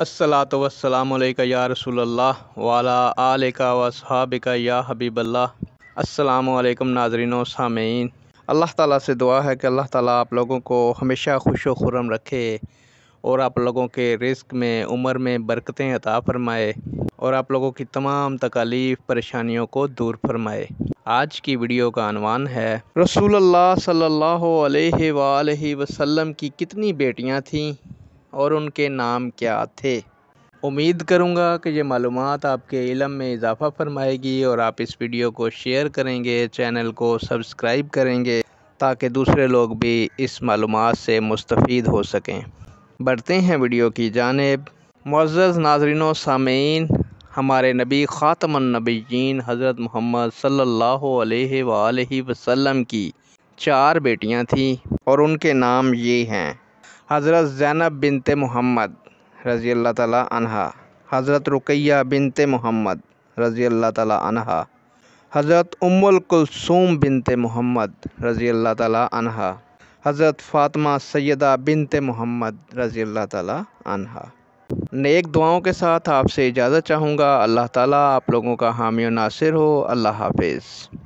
असलातवसलामक या रसोल्ला वाला आल का का या हबीबल्ला असलकम नाजरीन सामीन अल्लाह ताला से दुआ है कि अल्लाह ताला आप लोगों को हमेशा खुश खुरम रखे और आप लोगों के रिस्क में उम्र में बरकतें अता फरमाए और आप लोगों की तमाम तकालीफ़ परेशानियों को दूर फरमाए आज की वीडियो का अनवान है रसूल सल्लल्लाहु अलैहि वसल्लम की कितनी बेटियाँ थीं और उनके नाम क्या थे उम्मीद करूँगा कि ये मालूम आपके इलम में इजाफ़ा फरमाएगी और आप इस वीडियो को शेयर करेंगे चैनल को सब्सक्राइब करेंगे ताकि दूसरे लोग भी इस मालूम से मुस्तफ़ हो सकें बढ़ते हैं वीडियो की जानब मज्ज़ नाजरीन सामीन हमारे नबी ख़ातमनबीन हज़रत मोहम्मद सल्ला वसम की चार बेटियाँ थीं और उनके नाम ये हैं हज़रत ज़ैनब बिनते मोहम्मद रज़ी अल्लाह ताली अनहा हज़रत रुकैया बिनते मोहम्मद रज़ी अल्लाह ताली अनहा हज़रत उमुल कुलसूम बिनते मोहम्मद रज़ी अल्लाह ताली अनहा हज़रत फातमा सैदा बिनते मोहम्मद रज़ी अल्लाह ताला अनहा नेक दुआओं के साथ आपसे इजाज़त चाहूँगा अल्लाह ताला आप लोगों का हामी नासिर हो अल्लाह हाफिज़